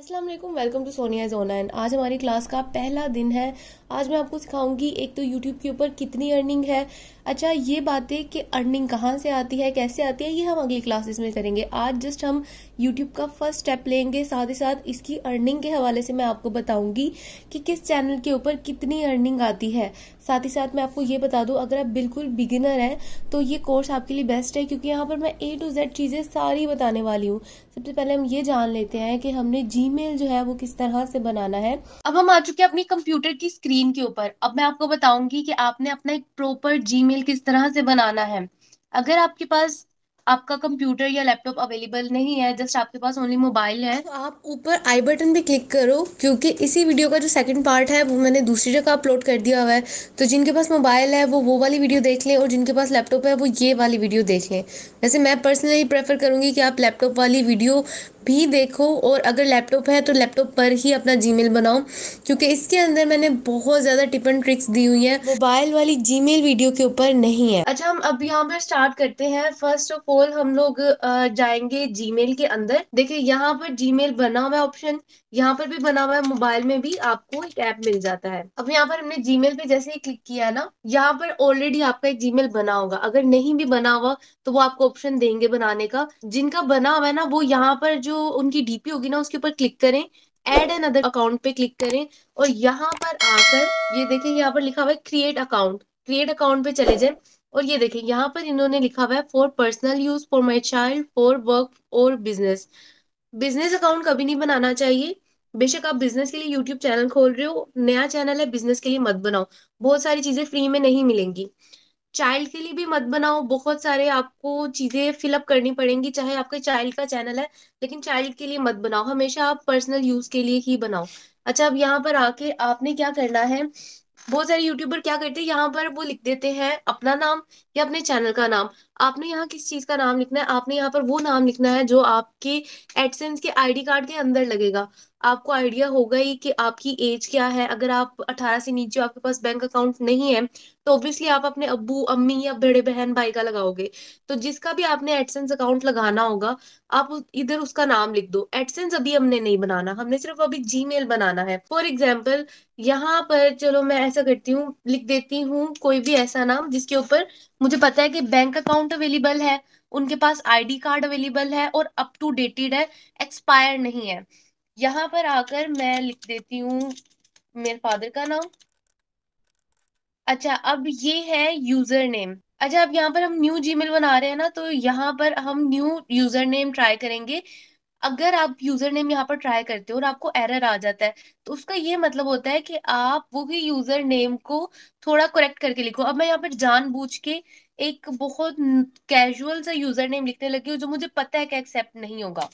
अस्सलाम वालेकुम welcome to Sonia Jona and आज हमारी क्लास का पहला दिन है आज मैं आपको सिखाऊंगी एक तो यूट्यूब के ऊपर कितनी अर्निंग है अच्छा ये बातें कि अर्निंग कहाँ से आती है कैसे आती है ये हम अगली क्लासेस में करेंगे आज जस्ट हम यूट्यूब का फर्स्ट स्टेप लेंगे साथ ही साथ इसकी अर्निंग के हवाले से मैं आपको बताऊंगी कि किस चैनल के ऊपर कितनी अर्निंग आती है साथ ही साथ मैं आपको ये बता दूँ अगर आप बिल्कुल बिगिनर हैं तो ये कोर्स आपके लिए बेस्ट है क्योंकि यहाँ पर मैं ए टू जेड चीज़ें सारी बताने वाली हूँ सबसे पहले हम ये जान लेते हैं कि हमने जी ईमेल जो है वो किस तरह से बनाना है अब हम आ चुके हैं अपनी कंप्यूटर की स्क्रीन के ऊपर अब मैं आपको बताऊंगी कि आपने अपना एक प्रॉपर जीमेल किस तरह से बनाना है अगर आपके पास आपका कंप्यूटर या लैपटॉप अवेलेबल नहीं है जस्ट आपके पास ओनली मोबाइल है तो आप ऊपर आई बटन पे क्लिक करो क्योंकि इसी वीडियो का जो सेकंड पार्ट है वो मैंने दूसरी जगह अपलोड कर दिया हुआ है तो जिनके पास मोबाइल है वो वो वाली वीडियो देख लें और जिनके पास लैपटॉप है वो ये वाली वीडियो देख लें वैसे मैं पर्सनली प्रेफर करूंगी कि आप लैपटॉप वाली वीडियो भी देखो और अगर लैपटॉप है तो लैपटॉप पर ही अपना जीमेल बनाओ क्योंकि इसके अंदर मैंने बहुत ज़्यादा टिप एंड ट्रिक्स दी हुई है मोबाइल वाली जीमेल वीडियो के ऊपर नहीं है अच्छा हम अब यहाँ पर स्टार्ट करते हैं फर्स्ट ऑफ ऑल हम लोग जाएंगे जीमेल के अंदर देखिए यहाँ पर जीमेल बना हुआ है ऑप्शन यहाँ पर भी बना हुआ है मोबाइल में भी आपको एक ऐप मिल जाता है अब यहाँ पर हमने जीमेल पे जैसे ही क्लिक किया ना यहाँ पर ऑलरेडी आपका एक जीमेल बना होगा अगर नहीं भी बना हुआ तो वो आपको ऑप्शन देंगे बनाने का जिनका बना हुआ है ना वो यहाँ पर जो जो उनकी डीपी होगी ना उसके ऊपर क्लिक करें एड एन अदर अकाउंट पे क्लिक करें और यहाँ पर आकर ये देखें यहाँ पर लिखा हुआ है क्रिएट अकाउंट क्रिएट अकाउंट पे चले जाए और ये देखें यहाँ पर इन्होंने लिखा हुआ है for personal use for my child for work और बिजनेस बिजनेस अकाउंट कभी नहीं बनाना चाहिए बेशक आप बिजनेस के लिए यूट्यूब चैनल खोल रहे हो नया चैनल है बिजनेस के लिए मत बनाओ बहुत सारी चीजें फ्री में नहीं मिलेंगी चाइल्ड के लिए भी मत बनाओ बहुत सारे आपको चीजें फिलअप करनी पड़ेंगी चाहे आपके चाइल्ड का चैनल है लेकिन चाइल्ड के लिए मत बनाओ हमेशा आप पर्सनल यूज के लिए ही बनाओ अच्छा अब यहाँ पर आके आपने क्या करना है बहुत सारे यूट्यूबर क्या करते हैं यहाँ पर वो लिख देते हैं अपना नाम या अपने चैनल का नाम आपने यहाँ किस चीज का नाम लिखना है आपने यहाँ पर वो नाम लिखना है जो आपके एडसेंस के आईडी कार्ड के अंदर लगेगा आपको आइडिया होगा ही कि आपकी एज क्या है अगर आप 18 से नीचे आपके पास बैंक अकाउंट नहीं है तो ऑब्वियसली आप अपने अबू अम्मी या बड़े बहन भाई का लगाओगे तो जिसका भी आपने एडसेंस अकाउंट लगाना होगा आप इधर उसका नाम लिख दो एडसेंस अभी हमने नहीं बनाना हमने सिर्फ अभी जी बनाना है फॉर एग्जाम्पल यहाँ पर चलो मैं ऐसा करती हूँ लिख देती हूँ कोई भी ऐसा नाम जिसके ऊपर मुझे पता है कि बैंक अकाउंट अवेलेबल है उनके पास आईडी कार्ड अवेलेबल है और अप टू डेटेड है एक्सपायर नहीं है यहाँ पर आकर मैं लिख देती हूँ मेरे फादर का नाम अच्छा अब ये है यूजर नेम अच्छा अब यहाँ पर हम न्यू जीमेल बना रहे हैं ना तो यहाँ पर हम न्यू यूजर नेम ट्राई करेंगे अगर आप यूजर नेम यहाँ पर ट्राई करते हो और आपको एरर आ जाता है तो उसका ये मतलब होता है कि आप वही यूजर नेम को थोड़ा करेक्ट करके लिखो अब मैं यहाँ पर जानबूझ के एक बहुत कैजुअल सा यूजर नेम लिखने लगी हूँ जो मुझे पता है कि एक्सेप्ट नहीं होगा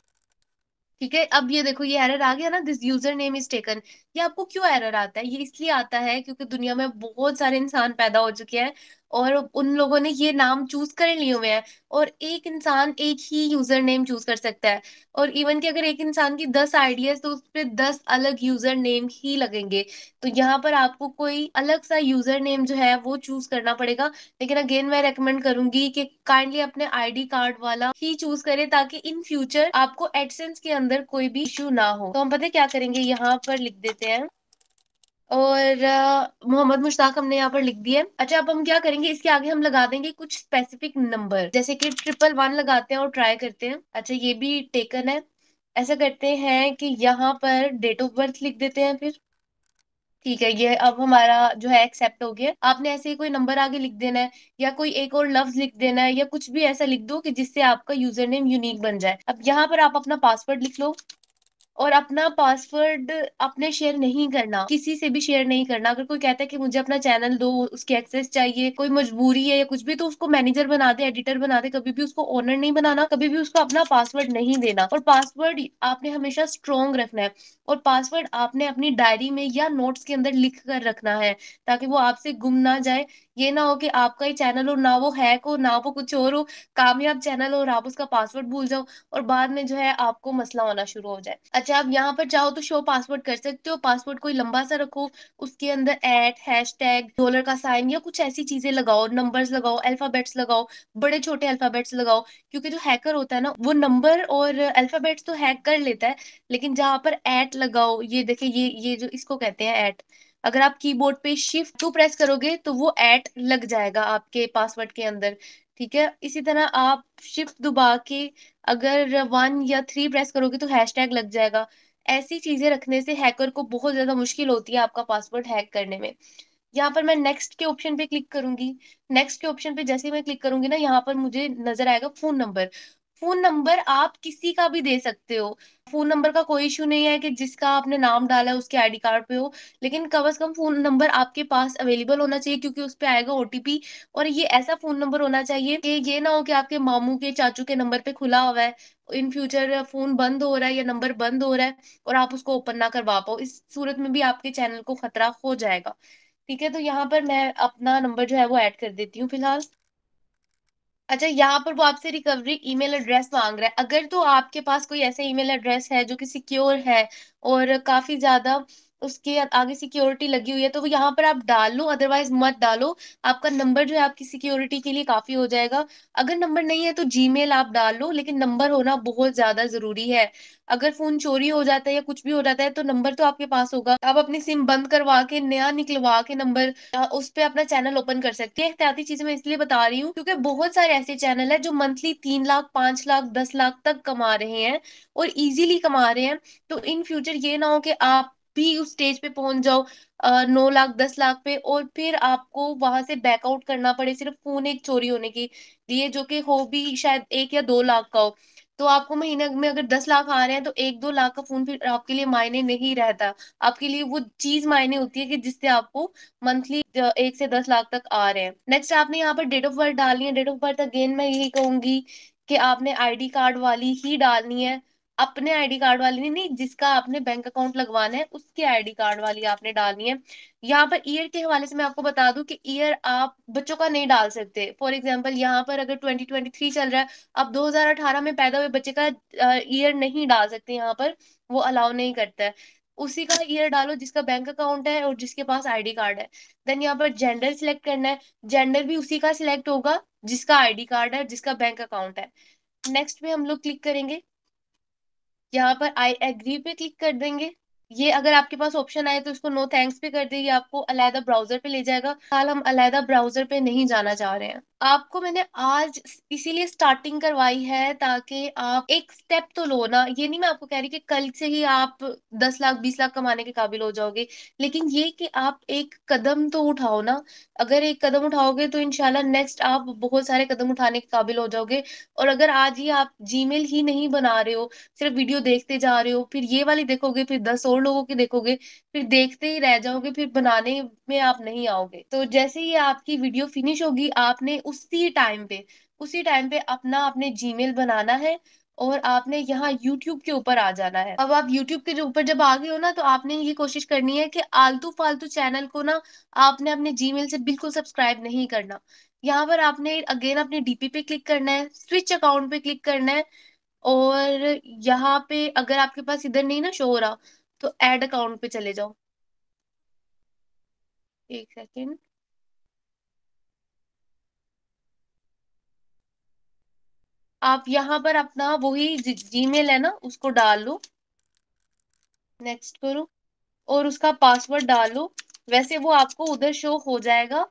ठीक है अब ये देखो ये एरर आ गया ना this username is taken ये आपको क्यों एरर आता है ये इसलिए आता है क्योंकि दुनिया में बहुत सारे इंसान पैदा हो चुके हैं और उन लोगों ने ये नाम चूज कर लिए हुए हैं और एक इंसान एक ही यूजर नेम चूज कर सकता है और इवन कि अगर एक इंसान की दस आइडियाज तो उस पर दस अलग यूजर नेम ही लगेंगे तो यहाँ पर आपको कोई अलग सा यूजर नेम जो है वो चूज करना पड़ेगा लेकिन अगेन मैं रेकमेंड करूंगी कि काइंडली अपने आईडी कार्ड वाला ही चूज करें ताकि इन फ्यूचर आपको एडसेंस के अंदर कोई भी इश्यू ना हो तो हम पता क्या करेंगे यहाँ पर लिख देते हैं और मोहम्मद मुश्ताक हमने यहाँ पर लिख दिया है अच्छा अब हम क्या करेंगे इसके आगे हम लगा देंगे कुछ स्पेसिफिक नंबर जैसे कि ट्रिपल वन लगाते हैं और ट्राई करते हैं अच्छा ये भी टेकन है ऐसा करते हैं कि यहाँ पर डेट ऑफ बर्थ लिख देते हैं फिर ठीक है ये अब हमारा जो है एक्सेप्ट हो गया आपने ऐसे ही कोई नंबर आगे लिख देना है या कोई एक और लफ्ज लिख देना है या कुछ भी ऐसा लिख दो कि जिससे आपका यूजर नेम यूनिक बन जाए अब यहाँ पर आप अपना पासवर्ड लिख लो और अपना पासवर्ड अपने शेयर नहीं करना किसी से भी शेयर नहीं करना अगर कोई कहता है कि मुझे अपना चैनल दो उसकी एक्सेस चाहिए कोई मजबूरी है या कुछ भी तो उसको मैनेजर बना दे एडिटर बना दे कभी भी उसको ओनर नहीं बनाना कभी भी उसको अपना पासवर्ड नहीं देना और पासवर्ड आपने हमेशा स्ट्रोंग रखना है और पासवर्ड आपने अपनी डायरी में या नोट्स के अंदर लिख कर रखना है ताकि वो आपसे गुम ना जाए ये ना हो कि आपका ही चैनल हो ना वो हैक हो ना वो कुछ और हो कामयाब चैनल हो और आप उसका पासवर्ड भूल जाओ और बाद में जो है आपको मसला होना शुरू हो जाए अच्छा आप यहाँ पर चाहो तो शो पासवर्ड कर सकते हो पासवर्ड कोई लंबा सा रखो उसके अंदर एट हैश टैग डॉलर का साइन या कुछ ऐसी चीजें लगाओ नंबर लगाओ अल्फाबेट्स लगाओ बड़े छोटे अल्फाबेट्स लगाओ क्योंकि जो हैकर होता है ना वो नंबर और अल्फाबेट्स तो हैक कर लेता है लेकिन जहाँ पर एट लगाओ ये देखे ये ये जो इसको कहते हैं एट अगर आप कीबोर्ड पे शिफ्ट टू प्रेस करोगे तो वो एट लग जाएगा आपके पासवर्ड के अंदर ठीक है इसी तरह आप शिफ्ट दुबा के अगर वन या थ्री प्रेस करोगे तो हैश टैग लग जाएगा ऐसी चीजें रखने से हैकर को बहुत ज्यादा मुश्किल होती है आपका पासवर्ड हैक करने में यहाँ पर मैं नेक्स्ट के ऑप्शन पे क्लिक करूंगी नेक्स्ट के ऑप्शन पे जैसे मैं क्लिक करूंगी ना यहाँ पर मुझे नजर आएगा फोन नंबर फोन नंबर आप किसी का भी दे सकते हो फोन नंबर का कोई इशू नहीं है कि जिसका आपने नाम डाला है उसके आईडी कार्ड पे हो लेकिन कम अज कम फोन नंबर आपके पास अवेलेबल होना चाहिए क्योंकि उस पर आएगा ओटीपी और ये ऐसा फोन नंबर होना चाहिए कि ये ना हो कि आपके मामू के चाचू के नंबर पे खुला हुआ है इन फ्यूचर फोन बंद हो रहा है या नंबर बंद हो रहा है और आप उसको ओपन ना करवा पाओ इस सूरत में भी आपके चैनल को खतरा हो जाएगा ठीक है तो यहाँ पर मैं अपना नंबर जो है वो ऐड कर देती हूँ फिलहाल अच्छा यहाँ पर वो आपसे रिकवरी ईमेल एड्रेस मांग रहा है अगर तो आपके पास कोई ऐसा ईमेल एड्रेस है जो कि सिक्योर है और काफी ज्यादा उसके आगे सिक्योरिटी लगी हुई है तो यहाँ पर आप डाल लो अदरवाइज मत डालो आपका नंबर जो है आपकी सिक्योरिटी के लिए काफी हो जाएगा अगर नंबर नहीं है तो जी आप डाल लो लेकिन नंबर होना बहुत ज्यादा जरूरी है अगर फोन चोरी हो जाता है या कुछ भी हो जाता है तो नंबर तो आपके पास होगा आप अपनी सिम बंद करवा के नया निकलवा के नंबर उस पर अपना चैनल ओपन कर सकते हैं एहतियाती चीजें मैं इसलिए बता रही हूँ क्योंकि बहुत सारे ऐसे चैनल है जो मंथली तीन लाख पांच लाख दस लाख तक कमा रहे हैं और इजीली कमा रहे हैं तो इन फ्यूचर ये ना हो कि आप भी उस स्टेज पे पहुंच जाओ नौ लाख दस लाख पे और फिर आपको वहां से बैकआउट करना पड़े सिर्फ फोन एक चोरी होने के लिए जो कि हो भी शायद एक या दो लाख का हो तो आपको महीने में अगर दस लाख आ रहे हैं तो एक दो लाख का फोन फिर आपके लिए मायने नहीं रहता आपके लिए वो चीज मायने होती है कि जिससे आपको मंथली एक से दस लाख तक आ रहे हैं नेक्स्ट आपने यहाँ पर डेट ऑफ बर्थ डालनी है डेट ऑफ बर्थ अगेन मैं यही कहूंगी कि आपने आईडी कार्ड वाली ही डालनी है अपने आईडी कार्ड वाली नहीं, नहीं जिसका आपने बैंक अकाउंट लगवाना है उसके आईडी कार्ड वाली आपने डालनी है यहाँ पर ईयर के हवाले से मैं आपको बता दूं कि ईयर आप बच्चों का नहीं डाल सकते फॉर एग्जाम्पल यहाँ पर अगर 2023 चल रहा है आप 2018 में पैदा हुए बच्चे का ईयर नहीं डाल सकते यहाँ पर वो अलाउ नहीं करता है उसी का ईयर डालो जिसका बैंक अकाउंट है और जिसके पास आईडी कार्ड है देन यहाँ पर जेंडर सिलेक्ट करना है जेंडर भी उसी का सिलेक्ट होगा जिसका आईडी कार्ड है जिसका बैंक अकाउंट है नेक्स्ट में हम लोग क्लिक करेंगे यहाँ पर आई एग्री पे क्लिक कर देंगे ये अगर आपके पास ऑप्शन आए तो इसको नो थैंक्स पे कर देगी आपको अलायदा ब्राउजर पे ले जाएगा फिलहाल हम अलायदा ब्राउजर पे नहीं जाना चाह रहे हैं आपको मैंने आज इसीलिए स्टार्टिंग करवाई है ताकि आप एक स्टेप तो लो ना ये नहीं मैं आपको कह रही कि कल से ही आप दस लाख बीस लाख कमाने के काबिल हो जाओगे लेकिन ये कि आप एक कदम तो उठाओ ना अगर एक कदम उठाओगे तो इनशाला नेक्स्ट आप बहुत सारे कदम उठाने के काबिल हो जाओगे और अगर आज ही आप जीमेल ही नहीं बना रहे हो सिर्फ वीडियो देखते जा रहे हो फिर ये वाली देखोगे फिर दस और लोगों की देखोगे फिर देखते ही रह जाओगे फिर बनाने में आप नहीं आओगे तो जैसे ही आपकी वीडियो फिनिश होगी आपने उसी टाइम पे उसी टाइम पे अपना आपने जीमेल बनाना है और आपने यहाँ YouTube के ऊपर आ जाना है अब आप YouTube के ऊपर जब आ गए हो ना तो आपने ये कोशिश करनी है कि आलतू फालतू चैनल को ना आपने अपने जी से बिल्कुल सब्सक्राइब नहीं करना यहाँ पर आपने अगेन अपने डीपी पे क्लिक करना है स्विच अकाउंट पे क्लिक करना है और यहाँ पे अगर आपके पास इधर नहीं ना शो हो रहा तो एड अकाउंट पे चले जाओ एक सेकेंड आप यहाँ पर अपना वही जीमेल है ना उसको डाल लो नेक्स्ट करो और उसका पासवर्ड डाल लो वैसे वो आपको उधर शो हो जाएगा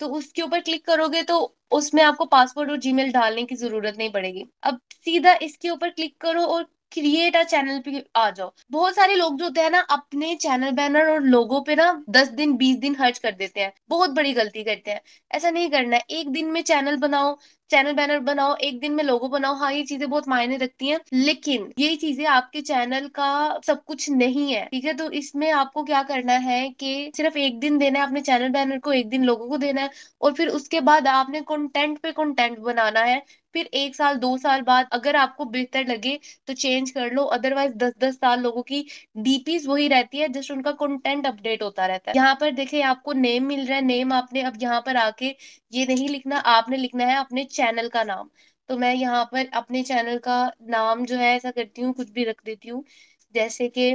तो उसके ऊपर क्लिक करोगे तो उसमें आपको पासवर्ड और जीमेल डालने की जरूरत नहीं पड़ेगी अब सीधा इसके ऊपर क्लिक करो और क्रिएट अ चैनल पे आ जाओ बहुत सारे लोग जो होते हैं ना अपने चैनल बैनर और लोगों पे ना दस दिन बीस दिन खर्च कर देते हैं बहुत बड़ी गलती करते हैं ऐसा नहीं करना है एक दिन में चैनल बनाओ चैनल बैनर बनाओ एक दिन में लोगो बनाओ हाँ ये चीजें बहुत मायने रखती हैं लेकिन ये चीजें आपके चैनल का सब कुछ नहीं है ठीक है तो इसमें आपको क्या करना है कि सिर्फ एक दिन देना है अपने चैनल बैनर को एक दिन लोगों को देना है और फिर उसके बाद आपने कंटेंट पे कंटेंट बनाना है फिर एक साल दो साल बाद अगर आपको बेहतर लगे तो चेंज कर लो अदरवाइज दस दस साल लोगों की डीपीज वही रहती है जस्ट उनका कंटेंट अपडेट होता रहता है यहाँ पर देखे आपको नेम मिल रहा है नेम आपने अब यहाँ पर आके ये नहीं लिखना आपने लिखना है अपने चैनल का नाम तो मैं यहाँ पर अपने चैनल का नाम जो है ऐसा करती हूँ कुछ भी रख देती हूँ जैसे कि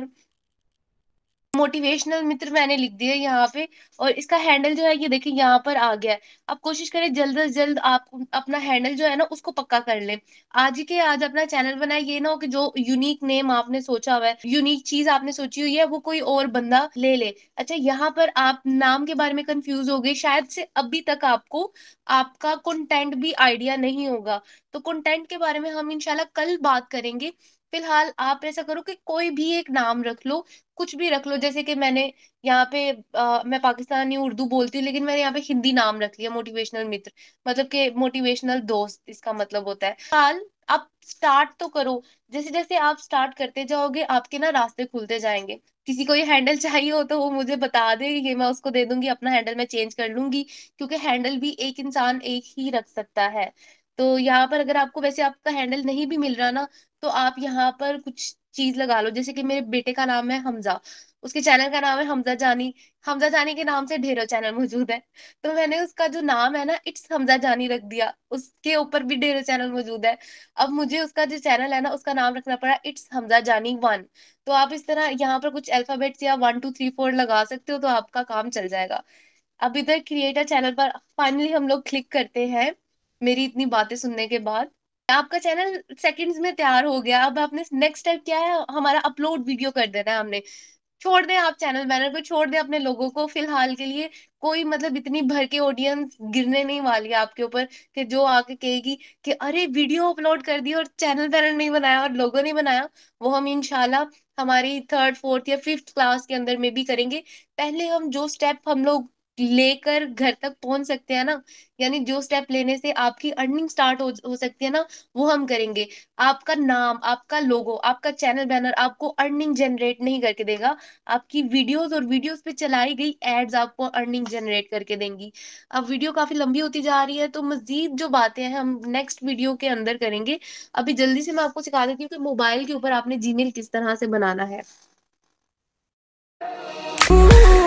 मोटिवेशनल मित्र मैंने लिख दिया यहाँ पे और इसका हैंडल जो है ये देखिए यहाँ पर आ गया है आप कोशिश करें जल्द से जल्द आप अपना हैंडल जो है ना उसको पक्का कर लें आज के आज अपना चैनल बनाए ये ना हो कि जो यूनिक नेम आपने सोचा हुआ है यूनिक चीज आपने सोची हुई है वो कोई और बंदा ले ले अच्छा यहाँ पर आप नाम के बारे में कंफ्यूज हो गए शायद से अभी तक आपको आपका कंटेंट भी आइडिया नहीं होगा तो कंटेंट के बारे में हम इंशाल्लाह कल बात करेंगे फिलहाल आप ऐसा करो कि कोई भी एक नाम रख लो कुछ भी रख लो जैसे कि मैंने यहाँ पे आ, मैं पाकिस्तानी उर्दू बोलती हूँ लेकिन मैंने यहाँ पे हिंदी नाम रख लिया मोटिवेशनल मित्र मतलब के मोटिवेशनल दोस्त इसका मतलब होता है फिलहाल आप स्टार्ट तो करो जैसे जैसे आप स्टार्ट करते जाओगे आपके ना रास्ते खुलते जाएंगे किसी को ये हैंडल चाहिए हो तो वो मुझे बता दे ये मैं उसको दे दूंगी अपना हैंडल मैं चेंज कर लूंगी क्योंकि हैंडल भी एक इंसान एक ही रख सकता है तो यहाँ पर अगर आपको वैसे आपका हैंडल नहीं भी मिल रहा ना तो आप यहाँ पर कुछ चीज लगा लो जैसे कि मेरे बेटे का नाम है हमजा उसके चैनल का नाम है हमजा जानी हमजा जानी के नाम से ढेरों चैनल मौजूद है तो मैंने उसका जो नाम है ना इट्स हमजा जानी रख दिया उसके ऊपर भी ढेरों चैनल मौजूद है अब मुझे उसका जो चैनल है ना उसका नाम रखना पड़ा इट्स हमजा जानी वन तो आप इस तरह यहाँ पर कुछ अल्फाबेट्स या वन टू थ्री फोर लगा सकते हो तो आपका काम चल जाएगा अब इधर क्रिएटर चैनल पर फाइनली हम लोग क्लिक करते हैं मेरी इतनी बातें सुनने के बाद आपका चैनल सेकंड्स में तैयार हो गया अब आपने नेक्स्ट स्टेप क्या है हमारा अपलोड वीडियो कर देना है हमने छोड़ दें आप चैनल बैनर को छोड़ दें अपने लोगों को फिलहाल के लिए कोई मतलब इतनी भर के ऑडियंस गिरने नहीं वाली है आपके ऊपर कि जो आके कहेगी कि अरे वीडियो अपलोड कर दी और चैनल बैनर नहीं बनाया और लोगों ने बनाया वो हम इनशाला हमारी थर्ड फोर्थ या फिफ्थ क्लास के अंदर में भी करेंगे पहले हम जो स्टेप हम लोग लेकर घर तक पहुंच सकते हैं ना यानी जो स्टेप लेने से आपकी अर्निंग स्टार्ट हो, हो सकती है ना वो हम करेंगे आपका नाम आपका लोगो आपका चैनल बैनर आपको अर्निंग जनरेट नहीं करके देगा आपकी वीडियोस और वीडियोस पे चलाई गई एड्स आपको अर्निंग जनरेट करके देंगी अब वीडियो काफी लंबी होती जा रही है तो मजीद जो बातें हैं हम नेक्स्ट वीडियो के अंदर करेंगे अभी जल्दी से मैं आपको सिखा देती हूँ कि मोबाइल के ऊपर आपने जीमेल किस तरह से बनाना है